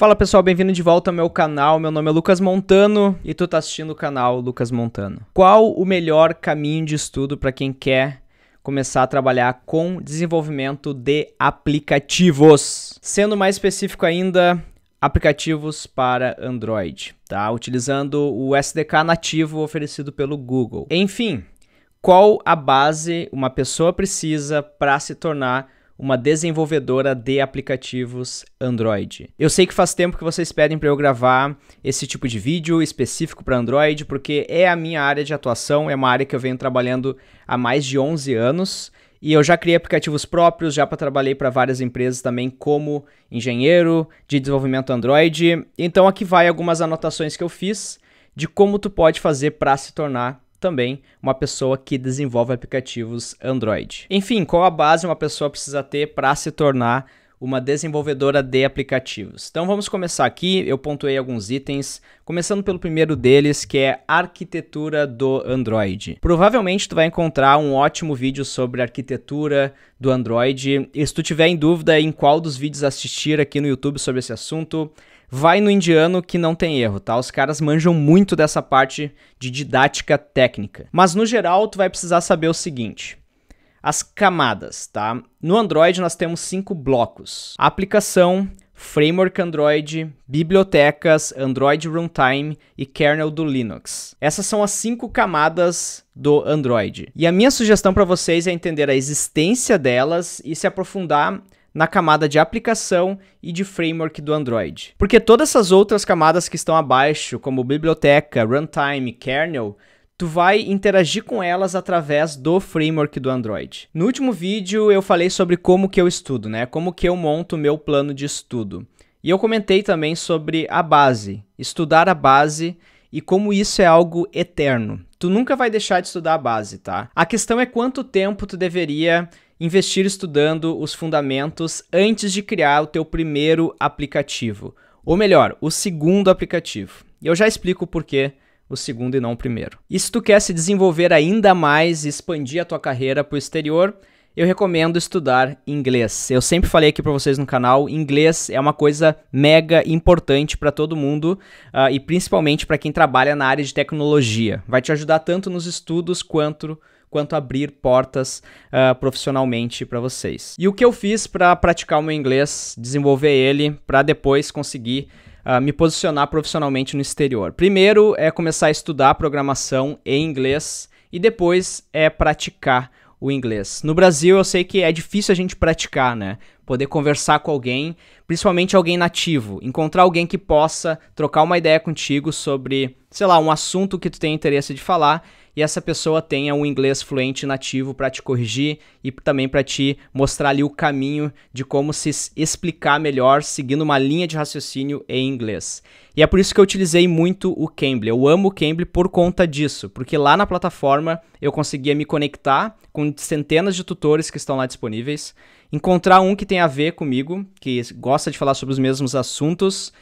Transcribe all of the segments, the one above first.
Fala pessoal, bem-vindo de volta ao meu canal. Meu nome é Lucas Montano e tu tá assistindo o canal Lucas Montano. Qual o melhor caminho de estudo para quem quer começar a trabalhar com desenvolvimento de aplicativos? Sendo mais específico ainda, aplicativos para Android, tá? Utilizando o SDK nativo oferecido pelo Google. Enfim, qual a base uma pessoa precisa para se tornar uma desenvolvedora de aplicativos Android. Eu sei que faz tempo que vocês pedem para eu gravar esse tipo de vídeo específico para Android, porque é a minha área de atuação, é uma área que eu venho trabalhando há mais de 11 anos. E eu já criei aplicativos próprios, já trabalhei para várias empresas também como engenheiro de desenvolvimento Android. Então aqui vai algumas anotações que eu fiz de como tu pode fazer para se tornar também uma pessoa que desenvolve aplicativos Android. Enfim, qual a base uma pessoa precisa ter para se tornar uma desenvolvedora de aplicativos? Então vamos começar aqui, eu pontuei alguns itens, começando pelo primeiro deles, que é arquitetura do Android. Provavelmente tu vai encontrar um ótimo vídeo sobre arquitetura do Android, e se tu tiver em dúvida em qual dos vídeos assistir aqui no YouTube sobre esse assunto, Vai no indiano que não tem erro, tá? Os caras manjam muito dessa parte de didática técnica. Mas no geral, tu vai precisar saber o seguinte: as camadas, tá? No Android nós temos cinco blocos: aplicação, framework Android, bibliotecas, Android Runtime e kernel do Linux. Essas são as cinco camadas do Android. E a minha sugestão para vocês é entender a existência delas e se aprofundar na camada de aplicação e de framework do Android. Porque todas essas outras camadas que estão abaixo, como biblioteca, runtime, kernel, tu vai interagir com elas através do framework do Android. No último vídeo eu falei sobre como que eu estudo, né? Como que eu monto o meu plano de estudo. E eu comentei também sobre a base, estudar a base e como isso é algo eterno. Tu nunca vai deixar de estudar a base, tá? A questão é quanto tempo tu deveria investir estudando os fundamentos antes de criar o teu primeiro aplicativo, ou melhor, o segundo aplicativo. E eu já explico por que o segundo e não o primeiro. E se tu quer se desenvolver ainda mais e expandir a tua carreira para o exterior, eu recomendo estudar inglês. Eu sempre falei aqui para vocês no canal, inglês é uma coisa mega importante para todo mundo uh, e principalmente para quem trabalha na área de tecnologia. Vai te ajudar tanto nos estudos quanto quanto abrir portas uh, profissionalmente para vocês. E o que eu fiz para praticar o meu inglês, desenvolver ele, para depois conseguir uh, me posicionar profissionalmente no exterior? Primeiro é começar a estudar programação em inglês e depois é praticar o inglês. No Brasil, eu sei que é difícil a gente praticar, né? Poder conversar com alguém, principalmente alguém nativo, encontrar alguém que possa trocar uma ideia contigo sobre, sei lá, um assunto que tu tem interesse de falar e essa pessoa tenha um inglês fluente nativo para te corrigir e também para te mostrar ali o caminho de como se explicar melhor seguindo uma linha de raciocínio em inglês. E é por isso que eu utilizei muito o Cambly. Eu amo o Cambly por conta disso, porque lá na plataforma eu conseguia me conectar com centenas de tutores que estão lá disponíveis, encontrar um que tem a ver comigo, que gosta de falar sobre os mesmos assuntos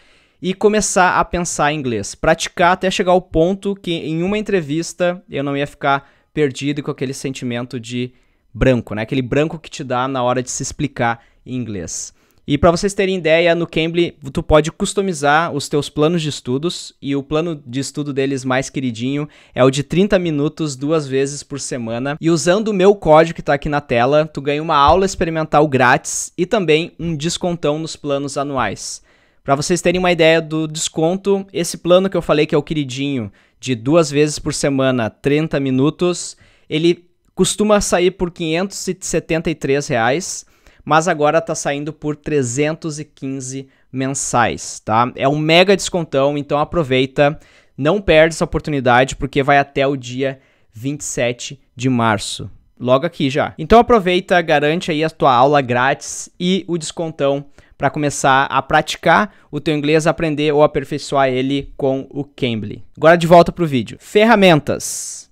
e começar a pensar em inglês, praticar até chegar ao ponto que em uma entrevista eu não ia ficar perdido com aquele sentimento de branco, né? Aquele branco que te dá na hora de se explicar em inglês. E para vocês terem ideia, no Cambly tu pode customizar os teus planos de estudos e o plano de estudo deles mais queridinho é o de 30 minutos duas vezes por semana. E usando o meu código que está aqui na tela, tu ganha uma aula experimental grátis e também um descontão nos planos anuais. Para vocês terem uma ideia do desconto, esse plano que eu falei que é o queridinho, de duas vezes por semana, 30 minutos, ele costuma sair por R$ 573, reais, mas agora está saindo por 315 mensais, tá? É um mega descontão, então aproveita, não perde essa oportunidade porque vai até o dia 27 de março, logo aqui já. Então aproveita, garante aí a tua aula grátis e o descontão para começar a praticar o teu inglês, aprender ou aperfeiçoar ele com o Cambly. Agora de volta para o vídeo. Ferramentas.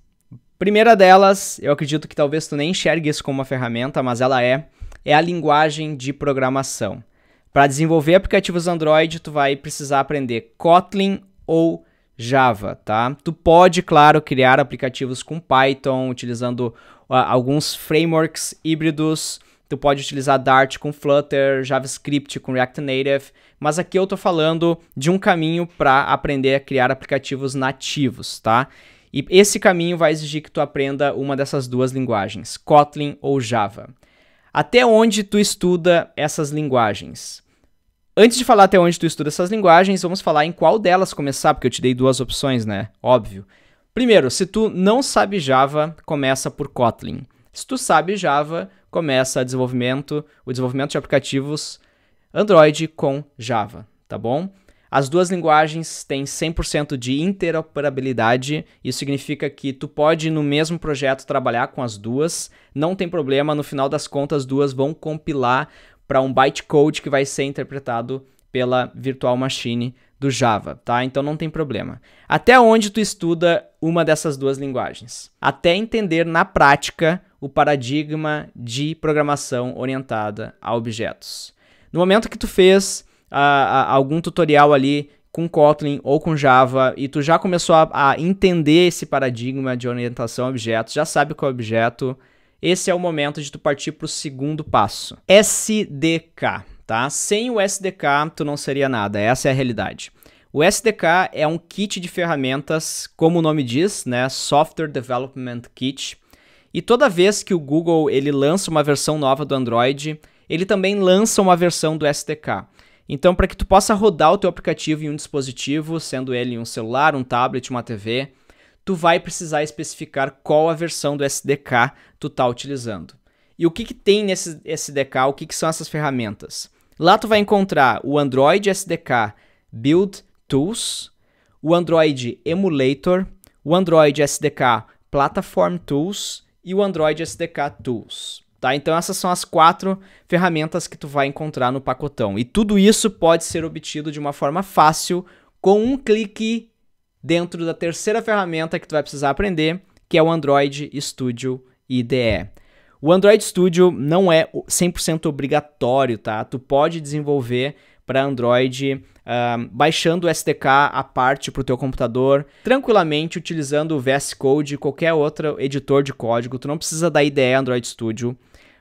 Primeira delas, eu acredito que talvez tu nem enxergue isso como uma ferramenta, mas ela é, é a linguagem de programação. Para desenvolver aplicativos Android, tu vai precisar aprender Kotlin ou Java, tá? Tu pode, claro, criar aplicativos com Python, utilizando uh, alguns frameworks híbridos, Tu pode utilizar Dart com Flutter, JavaScript com React Native, mas aqui eu estou falando de um caminho para aprender a criar aplicativos nativos, tá? E esse caminho vai exigir que tu aprenda uma dessas duas linguagens, Kotlin ou Java. Até onde tu estuda essas linguagens? Antes de falar até onde tu estuda essas linguagens, vamos falar em qual delas começar, porque eu te dei duas opções, né? Óbvio. Primeiro, se tu não sabe Java, começa por Kotlin. Se tu sabe Java, começa desenvolvimento, o desenvolvimento de aplicativos Android com Java, tá bom? As duas linguagens têm 100% de interoperabilidade, isso significa que tu pode no mesmo projeto trabalhar com as duas, não tem problema, no final das contas as duas vão compilar para um bytecode que vai ser interpretado pela virtual machine do Java, tá? Então não tem problema. Até onde tu estuda uma dessas duas linguagens? Até entender na prática o paradigma de programação orientada a objetos. No momento que tu fez uh, algum tutorial ali com Kotlin ou com Java e tu já começou a, a entender esse paradigma de orientação a objetos, já sabe qual é o objeto, esse é o momento de tu partir para o segundo passo. SDK, tá? Sem o SDK tu não seria nada, essa é a realidade. O SDK é um kit de ferramentas, como o nome diz, né? Software Development Kit e toda vez que o Google ele lança uma versão nova do Android, ele também lança uma versão do SDK. Então, para que tu possa rodar o teu aplicativo em um dispositivo, sendo ele um celular, um tablet, uma TV, tu vai precisar especificar qual a versão do SDK tu tá utilizando. E o que, que tem nesse SDK, o que, que são essas ferramentas? Lá tu vai encontrar o Android SDK Build Tools, o Android Emulator, o Android SDK Platform Tools e o Android SDK Tools. Tá? Então essas são as quatro ferramentas que tu vai encontrar no pacotão. E tudo isso pode ser obtido de uma forma fácil com um clique dentro da terceira ferramenta que tu vai precisar aprender, que é o Android Studio IDE. O Android Studio não é 100% obrigatório, tá? Tu pode desenvolver para Android, uh, baixando o SDK à parte para o teu computador, tranquilamente utilizando o VS Code e qualquer outro editor de código. Tu não precisa da IDE Android Studio.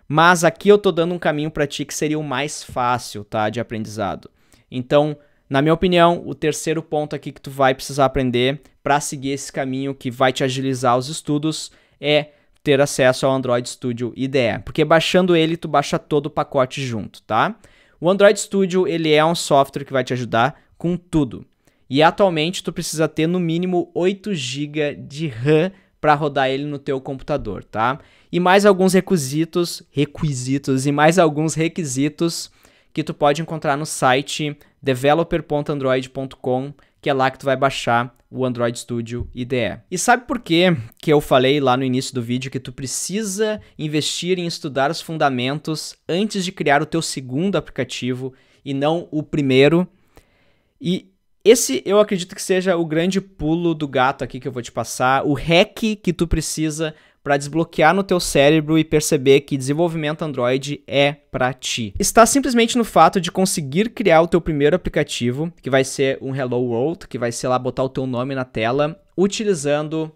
Mas aqui eu tô dando um caminho para ti que seria o mais fácil, tá, de aprendizado. Então, na minha opinião, o terceiro ponto aqui que tu vai precisar aprender para seguir esse caminho que vai te agilizar os estudos é ter acesso ao Android Studio IDE, porque baixando ele tu baixa todo o pacote junto, tá? O Android Studio ele é um software que vai te ajudar com tudo. E atualmente tu precisa ter no mínimo 8 GB de RAM para rodar ele no teu computador, tá? E mais alguns requisitos, requisitos e mais alguns requisitos que tu pode encontrar no site developer.android.com que é lá que tu vai baixar o Android Studio IDE. E sabe por que que eu falei lá no início do vídeo que tu precisa investir em estudar os fundamentos antes de criar o teu segundo aplicativo e não o primeiro? E esse eu acredito que seja o grande pulo do gato aqui que eu vou te passar, o hack que tu precisa para desbloquear no teu cérebro e perceber que desenvolvimento Android é para ti. Está simplesmente no fato de conseguir criar o teu primeiro aplicativo, que vai ser um Hello World, que vai ser lá botar o teu nome na tela, utilizando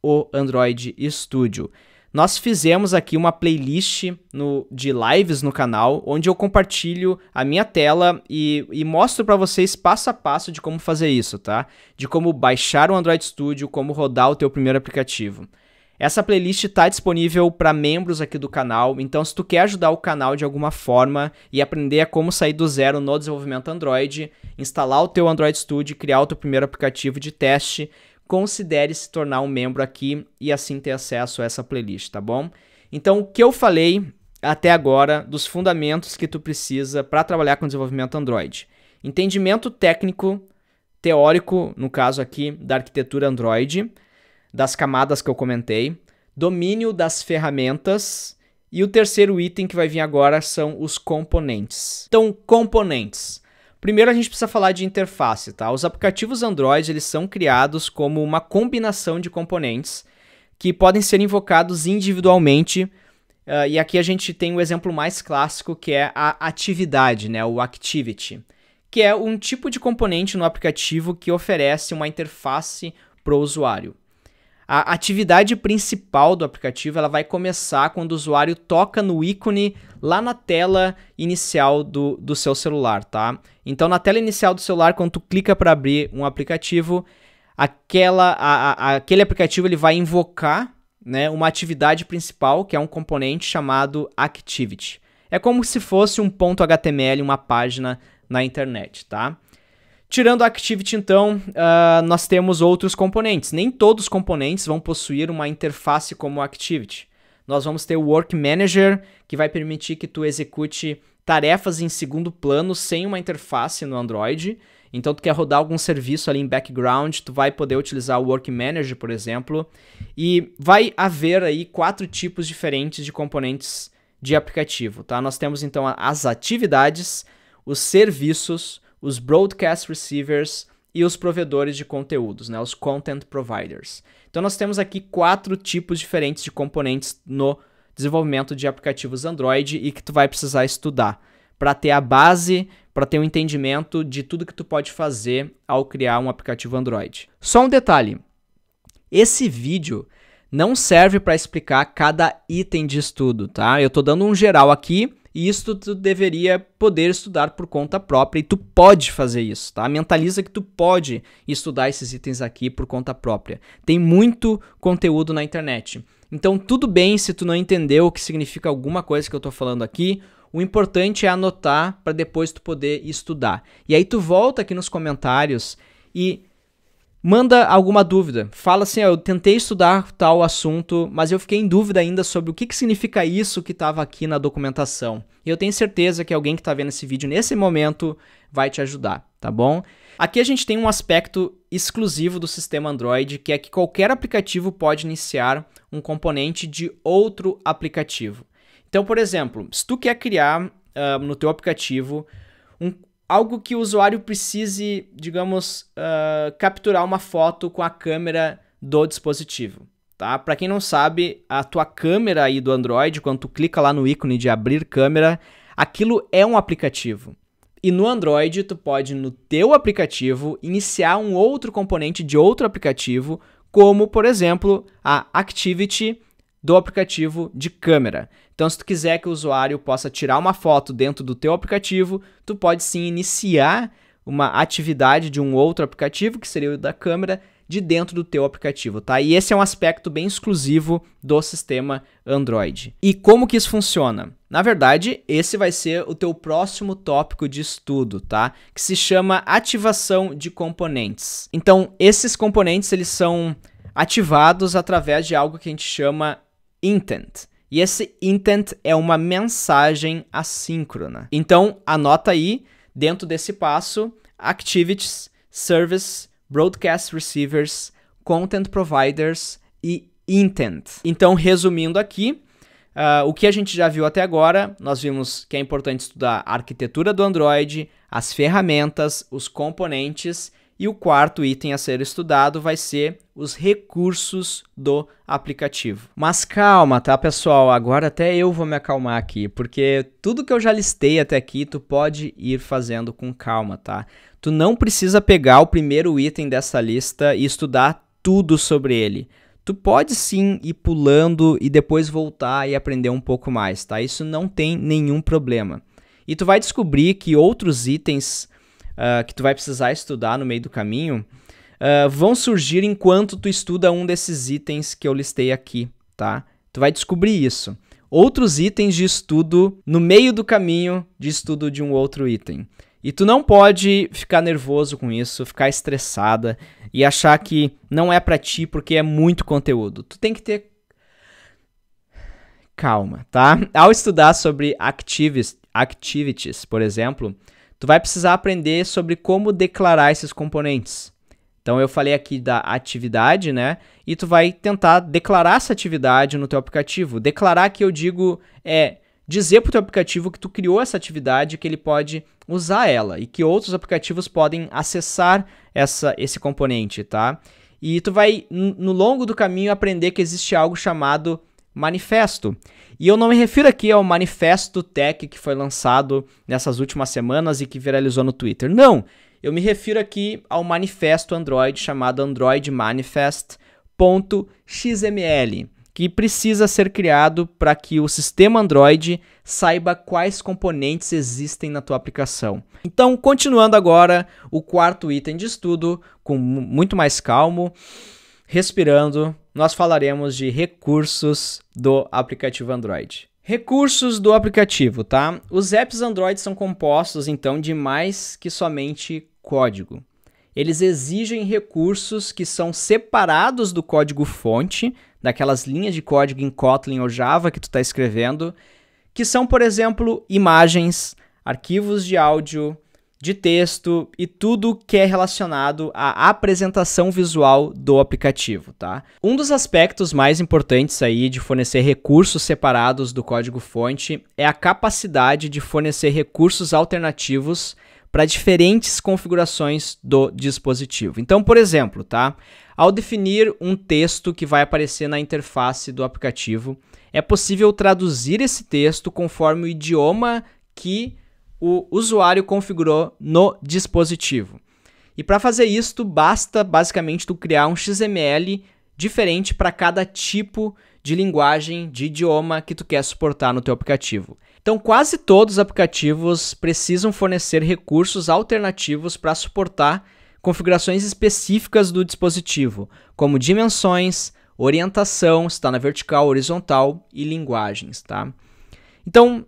o Android Studio. Nós fizemos aqui uma playlist no, de lives no canal, onde eu compartilho a minha tela e, e mostro para vocês passo a passo de como fazer isso, tá? De como baixar o Android Studio, como rodar o teu primeiro aplicativo. Essa playlist está disponível para membros aqui do canal, então se tu quer ajudar o canal de alguma forma e aprender a como sair do zero no desenvolvimento Android, instalar o teu Android Studio, criar o teu primeiro aplicativo de teste, considere se tornar um membro aqui e assim ter acesso a essa playlist, tá bom? Então o que eu falei até agora dos fundamentos que tu precisa para trabalhar com desenvolvimento Android. Entendimento técnico, teórico, no caso aqui, da arquitetura Android, das camadas que eu comentei, domínio das ferramentas e o terceiro item que vai vir agora são os componentes. Então, componentes. Primeiro a gente precisa falar de interface, tá? Os aplicativos Android, eles são criados como uma combinação de componentes que podem ser invocados individualmente. Uh, e aqui a gente tem o um exemplo mais clássico que é a atividade, né, o activity, que é um tipo de componente no aplicativo que oferece uma interface para o usuário. A atividade principal do aplicativo ela vai começar quando o usuário toca no ícone lá na tela inicial do, do seu celular, tá? Então, na tela inicial do celular, quando tu clica para abrir um aplicativo, aquela, a, a, aquele aplicativo ele vai invocar né, uma atividade principal, que é um componente chamado Activity. É como se fosse um ponto HTML, uma página na internet, tá? Tirando a Activity, então, uh, nós temos outros componentes. Nem todos os componentes vão possuir uma interface como a Activity. Nós vamos ter o Work Manager, que vai permitir que tu execute tarefas em segundo plano sem uma interface no Android. Então, tu quer rodar algum serviço ali em background, tu vai poder utilizar o Work Manager, por exemplo. E vai haver aí quatro tipos diferentes de componentes de aplicativo, tá? Nós temos, então, as atividades, os serviços, os broadcast receivers e os provedores de conteúdos, né, os content providers. Então nós temos aqui quatro tipos diferentes de componentes no desenvolvimento de aplicativos Android e que tu vai precisar estudar para ter a base, para ter o um entendimento de tudo que tu pode fazer ao criar um aplicativo Android. Só um detalhe. Esse vídeo não serve para explicar cada item de estudo, tá? Eu estou dando um geral aqui e isso tu deveria poder estudar por conta própria e tu pode fazer isso, tá? Mentaliza que tu pode estudar esses itens aqui por conta própria. Tem muito conteúdo na internet. Então tudo bem se tu não entendeu o que significa alguma coisa que eu estou falando aqui, o importante é anotar para depois tu poder estudar. E aí tu volta aqui nos comentários e Manda alguma dúvida. Fala assim: ó, eu tentei estudar tal assunto, mas eu fiquei em dúvida ainda sobre o que, que significa isso que estava aqui na documentação. E eu tenho certeza que alguém que está vendo esse vídeo nesse momento vai te ajudar, tá bom? Aqui a gente tem um aspecto exclusivo do sistema Android, que é que qualquer aplicativo pode iniciar um componente de outro aplicativo. Então, por exemplo, se tu quer criar uh, no teu aplicativo um algo que o usuário precise, digamos, uh, capturar uma foto com a câmera do dispositivo. Tá? Para quem não sabe, a tua câmera aí do Android, quando tu clica lá no ícone de abrir câmera, aquilo é um aplicativo. E no Android, tu pode no teu aplicativo iniciar um outro componente de outro aplicativo, como por exemplo a Activity do aplicativo de câmera. Então, se tu quiser que o usuário possa tirar uma foto dentro do teu aplicativo, tu pode sim iniciar uma atividade de um outro aplicativo, que seria o da câmera, de dentro do teu aplicativo, tá? E esse é um aspecto bem exclusivo do sistema Android. E como que isso funciona? Na verdade, esse vai ser o teu próximo tópico de estudo, tá? Que se chama ativação de componentes. Então, esses componentes eles são ativados através de algo que a gente chama intent. E esse intent é uma mensagem assíncrona. Então, anota aí, dentro desse passo, activities, service, broadcast receivers, content providers e intent. Então, resumindo aqui, uh, o que a gente já viu até agora, nós vimos que é importante estudar a arquitetura do Android, as ferramentas, os componentes e o quarto item a ser estudado vai ser os recursos do aplicativo. Mas calma, tá, pessoal? Agora até eu vou me acalmar aqui, porque tudo que eu já listei até aqui, tu pode ir fazendo com calma, tá? Tu não precisa pegar o primeiro item dessa lista e estudar tudo sobre ele. Tu pode sim ir pulando e depois voltar e aprender um pouco mais, tá? Isso não tem nenhum problema. E tu vai descobrir que outros itens uh, que tu vai precisar estudar no meio do caminho uh, vão surgir enquanto tu estuda um desses itens que eu listei aqui, tá? Tu vai descobrir isso. Outros itens de estudo no meio do caminho de estudo de um outro item. E tu não pode ficar nervoso com isso, ficar estressada e achar que não é para ti porque é muito conteúdo. Tu tem que ter calma, tá? Ao estudar sobre activities, activities por exemplo, tu vai precisar aprender sobre como declarar esses componentes. Então eu falei aqui da atividade, né? E tu vai tentar declarar essa atividade no teu aplicativo. Declarar que eu digo é dizer para o teu aplicativo que tu criou essa atividade, que ele pode usar ela e que outros aplicativos podem acessar essa, esse componente, tá? E tu vai no longo do caminho aprender que existe algo chamado manifesto. E eu não me refiro aqui ao manifesto tech que foi lançado nessas últimas semanas e que viralizou no Twitter. Não! Eu me refiro aqui ao manifesto Android chamado Android Manifest.xml, que precisa ser criado para que o sistema Android saiba quais componentes existem na tua aplicação. Então, continuando agora o quarto item de estudo com muito mais calmo, respirando, nós falaremos de recursos do aplicativo Android. Recursos do aplicativo, tá? Os apps Android são compostos então de mais que somente código. Eles exigem recursos que são separados do código fonte, daquelas linhas de código em Kotlin ou Java que tu está escrevendo, que são, por exemplo, imagens, arquivos de áudio, de texto e tudo que é relacionado à apresentação visual do aplicativo, tá? Um dos aspectos mais importantes aí de fornecer recursos separados do código-fonte é a capacidade de fornecer recursos alternativos para diferentes configurações do dispositivo. Então, por exemplo, tá? Ao definir um texto que vai aparecer na interface do aplicativo, é possível traduzir esse texto conforme o idioma que o usuário configurou no dispositivo. E para fazer isso, basta basicamente tu criar um XML diferente para cada tipo de linguagem, de idioma que tu quer suportar no teu aplicativo. Então, quase todos os aplicativos precisam fornecer recursos alternativos para suportar configurações específicas do dispositivo, como dimensões, orientação, se está na vertical, horizontal e linguagens, tá? Então,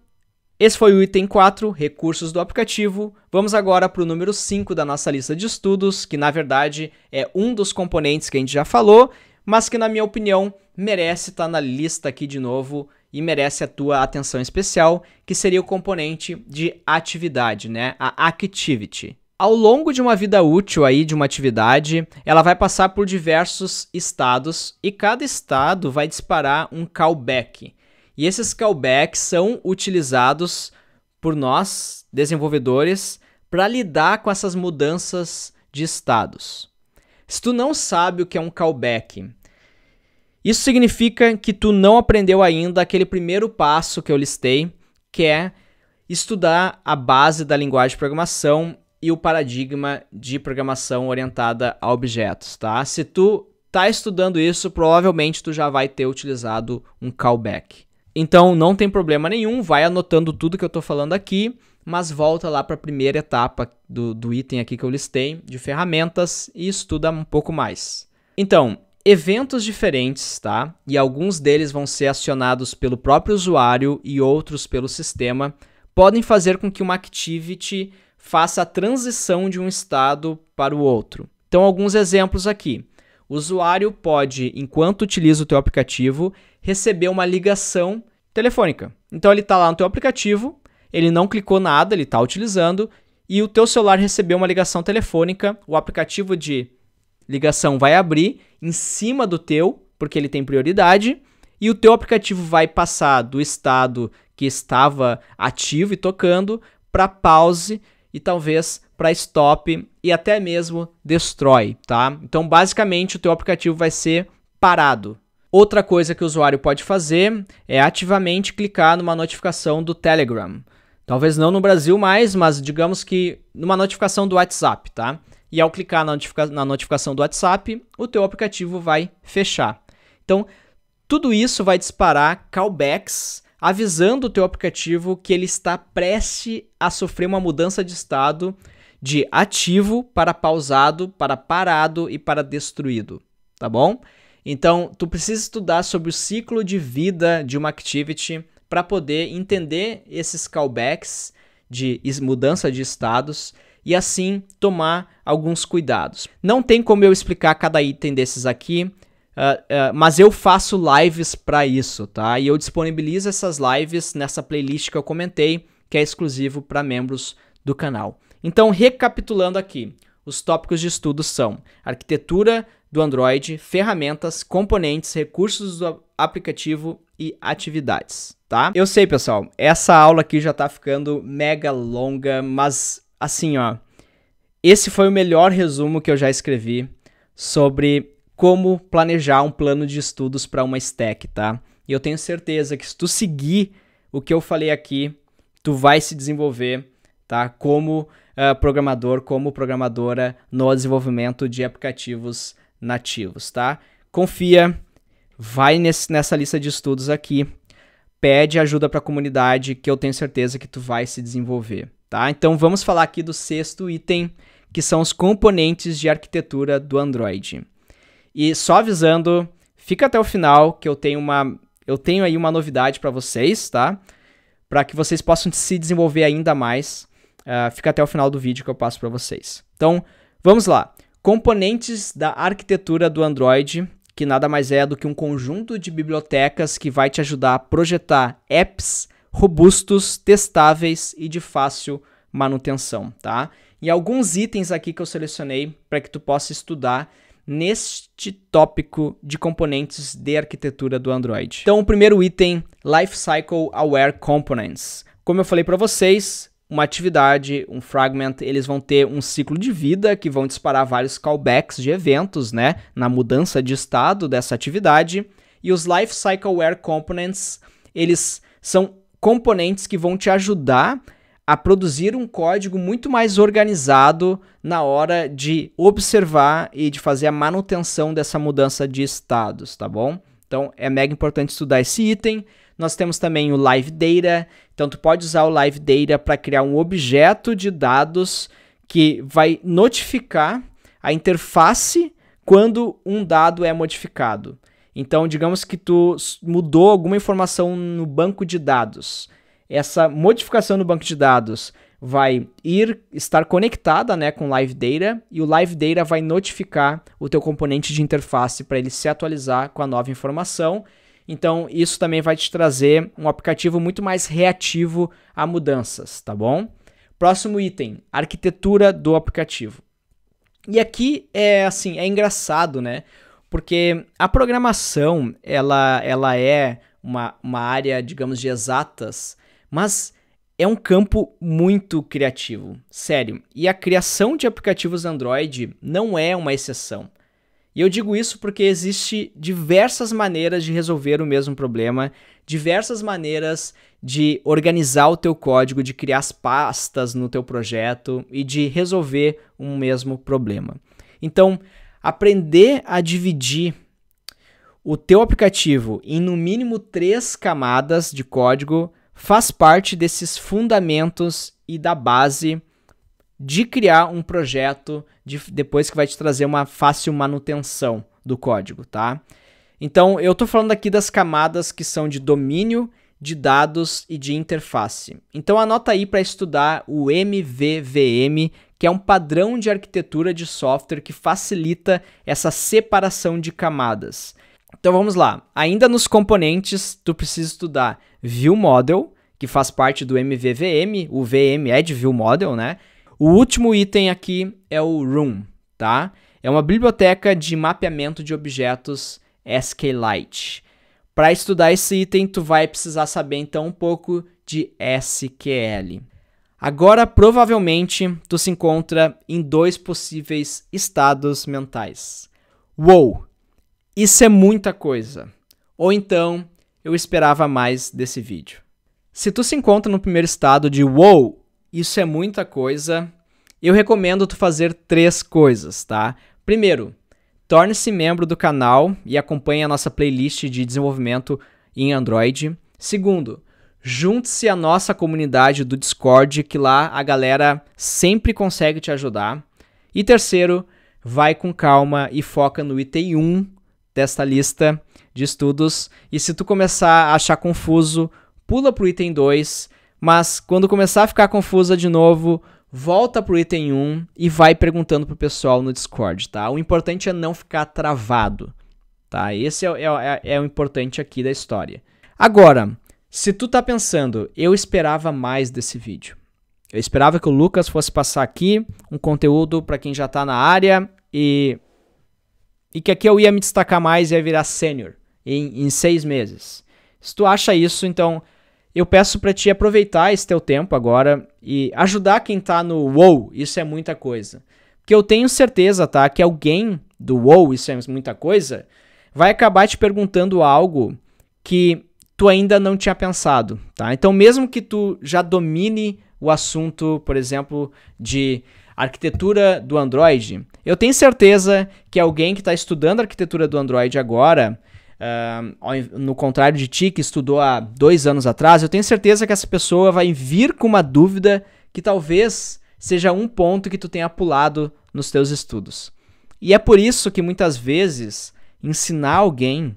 esse foi o item 4, recursos do aplicativo. Vamos agora para o número 5 da nossa lista de estudos, que na verdade é um dos componentes que a gente já falou, mas que na minha opinião merece estar tá na lista aqui de novo e merece a tua atenção especial, que seria o componente de atividade, né? A activity. Ao longo de uma vida útil aí de uma atividade, ela vai passar por diversos estados e cada estado vai disparar um callback. E esses callbacks são utilizados por nós, desenvolvedores, para lidar com essas mudanças de estados. Se tu não sabe o que é um callback, isso significa que tu não aprendeu ainda aquele primeiro passo que eu listei, que é estudar a base da linguagem de programação e o paradigma de programação orientada a objetos, tá? Se tu tá estudando isso, provavelmente tu já vai ter utilizado um callback. Então não tem problema nenhum, vai anotando tudo que eu estou falando aqui, mas volta lá para a primeira etapa do, do item aqui que eu listei, de ferramentas, e estuda um pouco mais. Então, eventos diferentes, tá? E alguns deles vão ser acionados pelo próprio usuário e outros pelo sistema, podem fazer com que uma activity faça a transição de um estado para o outro. Então, alguns exemplos aqui. O usuário pode, enquanto utiliza o teu aplicativo, receber uma ligação telefônica. Então ele está lá no teu aplicativo, ele não clicou nada, ele está utilizando, e o teu celular recebeu uma ligação telefônica, o aplicativo de ligação vai abrir em cima do teu, porque ele tem prioridade, e o teu aplicativo vai passar do estado que estava ativo e tocando para pause e talvez para stop e até mesmo destrói, tá? Então, basicamente, o teu aplicativo vai ser parado. Outra coisa que o usuário pode fazer é ativamente clicar numa notificação do Telegram. Talvez não no Brasil mais, mas digamos que numa notificação do WhatsApp, tá? E ao clicar na, notifica na notificação do WhatsApp, o teu aplicativo vai fechar. Então, tudo isso vai disparar callbacks avisando o teu aplicativo que ele está prestes a sofrer uma mudança de estado de ativo para pausado, para parado e para destruído, tá bom? Então, tu precisa estudar sobre o ciclo de vida de uma activity para poder entender esses callbacks de mudança de estados e assim tomar alguns cuidados. Não tem como eu explicar cada item desses aqui, Uh, uh, mas eu faço lives para isso, tá? E eu disponibilizo essas lives nessa playlist que eu comentei, que é exclusivo para membros do canal. Então, recapitulando aqui, os tópicos de estudo são arquitetura do Android, ferramentas, componentes, recursos do aplicativo e atividades, tá? Eu sei, pessoal, essa aula aqui já tá ficando mega longa, mas assim, ó, esse foi o melhor resumo que eu já escrevi sobre como planejar um plano de estudos para uma stack, tá? E eu tenho certeza que se tu seguir o que eu falei aqui, tu vai se desenvolver, tá? Como ah, programador como programadora no desenvolvimento de aplicativos nativos, tá? Confia, vai nesse, nessa lista de estudos aqui, pede ajuda para a comunidade que eu tenho certeza que tu vai se desenvolver, tá? Então vamos falar aqui do sexto item, que são os componentes de arquitetura do Android. E só avisando, fica até o final que eu tenho uma eu tenho aí uma novidade para vocês, tá? Para que vocês possam se desenvolver ainda mais. Uh, fica até o final do vídeo que eu passo para vocês. Então, vamos lá. Componentes da arquitetura do Android, que nada mais é do que um conjunto de bibliotecas que vai te ajudar a projetar apps robustos, testáveis e de fácil manutenção, tá? E alguns itens aqui que eu selecionei para que tu possa estudar neste tópico de componentes de arquitetura do Android. Então, o primeiro item, Lifecycle Aware Components. Como eu falei para vocês, uma atividade, um fragment, eles vão ter um ciclo de vida que vão disparar vários callbacks de eventos, né, na mudança de estado dessa atividade. E os life cycleware components, eles são componentes que vão te ajudar a produzir um código muito mais organizado na hora de observar e de fazer a manutenção dessa mudança de estados, tá bom? Então é mega importante estudar esse item. Nós temos também o Live Data, então tu pode usar o Live Data para criar um objeto de dados que vai notificar a interface quando um dado é modificado. Então, digamos que tu mudou alguma informação no banco de dados. Essa modificação no banco de dados vai ir estar conectada né, com o Live Data e o Live Data vai notificar o teu componente de interface para ele se atualizar com a nova informação então, isso também vai te trazer um aplicativo muito mais reativo a mudanças, tá bom? Próximo item, arquitetura do aplicativo. E aqui é assim, é engraçado, né? Porque a programação, ela, ela é uma, uma área, digamos, de exatas, mas é um campo muito criativo, sério. E a criação de aplicativos Android não é uma exceção. E eu digo isso porque existe diversas maneiras de resolver o mesmo problema, diversas maneiras de organizar o teu código, de criar as pastas no teu projeto e de resolver um mesmo problema. Então, aprender a dividir o teu aplicativo em no mínimo três camadas de código faz parte desses fundamentos e da base de criar um projeto de, depois que vai te trazer uma fácil manutenção do código, tá? Então, eu estou falando aqui das camadas que são de domínio, de dados e de interface. Então, anota aí para estudar o MVVM, que é um padrão de arquitetura de software que facilita essa separação de camadas. Então, vamos lá. Ainda nos componentes, tu precisa estudar ViewModel, que faz parte do MVVM. O VM é de ViewModel, né? O último item aqui é o Room, tá? É uma biblioteca de mapeamento de objetos SQLite. Para estudar esse item, tu vai precisar saber então um pouco de SQL. Agora, provavelmente, tu se encontra em dois possíveis estados mentais. Wow, isso é muita coisa. Ou então, eu esperava mais desse vídeo. Se tu se encontra no primeiro estado de wow, isso é muita coisa. Eu recomendo tu fazer três coisas, tá? Primeiro, torne-se membro do canal e acompanhe a nossa playlist de desenvolvimento em Android. Segundo, junte-se à nossa comunidade do Discord, que lá a galera sempre consegue te ajudar. E terceiro, vai com calma e foca no item 1 desta lista de estudos. E se tu começar a achar confuso, pula pro item 2 mas quando começar a ficar confusa de novo, volta pro item 1 e vai perguntando pro pessoal no Discord, tá? O importante é não ficar travado, tá? Esse é, é, é, é o importante aqui da história. Agora, se tu tá pensando, eu esperava mais desse vídeo. Eu esperava que o Lucas fosse passar aqui um conteúdo para quem já tá na área e e que aqui eu ia me destacar mais e ia virar sênior em, em seis meses. Se tu acha isso, então eu peço para te aproveitar esse teu tempo agora e ajudar quem tá no wow, isso é muita coisa. Porque eu tenho certeza, tá, que alguém do wow, isso é muita coisa, vai acabar te perguntando algo que tu ainda não tinha pensado, tá? Então, mesmo que tu já domine o assunto, por exemplo, de arquitetura do Android, eu tenho certeza que alguém que está estudando a arquitetura do Android agora Uh, no contrário de ti, que estudou há dois anos atrás, eu tenho certeza que essa pessoa vai vir com uma dúvida que talvez seja um ponto que tu tenha pulado nos teus estudos. E é por isso que muitas vezes ensinar alguém,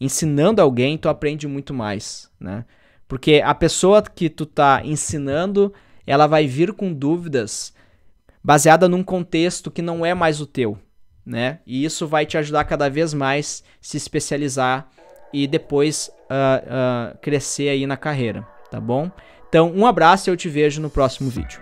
ensinando alguém, tu aprende muito mais, né? Porque a pessoa que tu tá ensinando, ela vai vir com dúvidas baseada num contexto que não é mais o teu né? E isso vai te ajudar cada vez mais se especializar e depois uh, uh, crescer aí na carreira, tá bom? Então, um abraço e eu te vejo no próximo vídeo.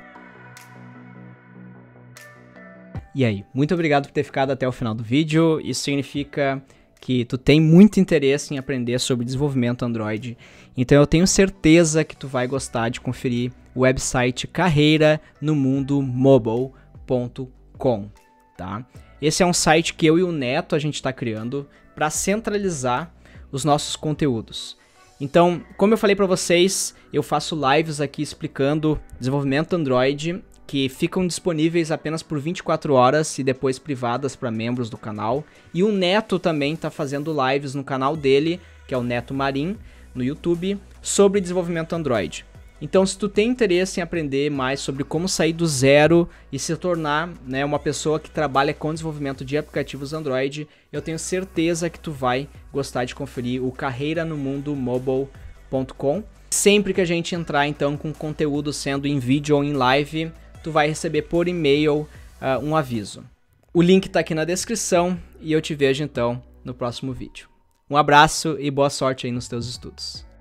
E aí, muito obrigado por ter ficado até o final do vídeo. Isso significa que tu tem muito interesse em aprender sobre desenvolvimento Android. Então eu tenho certeza que tu vai gostar de conferir o website carreira no mundo mobile.com, tá? Esse é um site que eu e o Neto a gente está criando para centralizar os nossos conteúdos. Então, como eu falei para vocês, eu faço lives aqui explicando desenvolvimento Android que ficam disponíveis apenas por 24 horas e depois privadas para membros do canal. E o Neto também está fazendo lives no canal dele, que é o Neto Marim, no YouTube, sobre desenvolvimento Android. Então, se tu tem interesse em aprender mais sobre como sair do zero e se tornar né, uma pessoa que trabalha com desenvolvimento de aplicativos Android, eu tenho certeza que tu vai gostar de conferir o Carreira no Mundo Mobile.com. Sempre que a gente entrar então com conteúdo sendo em vídeo ou em live, tu vai receber por e-mail uh, um aviso. O link está aqui na descrição e eu te vejo então no próximo vídeo. Um abraço e boa sorte aí nos teus estudos.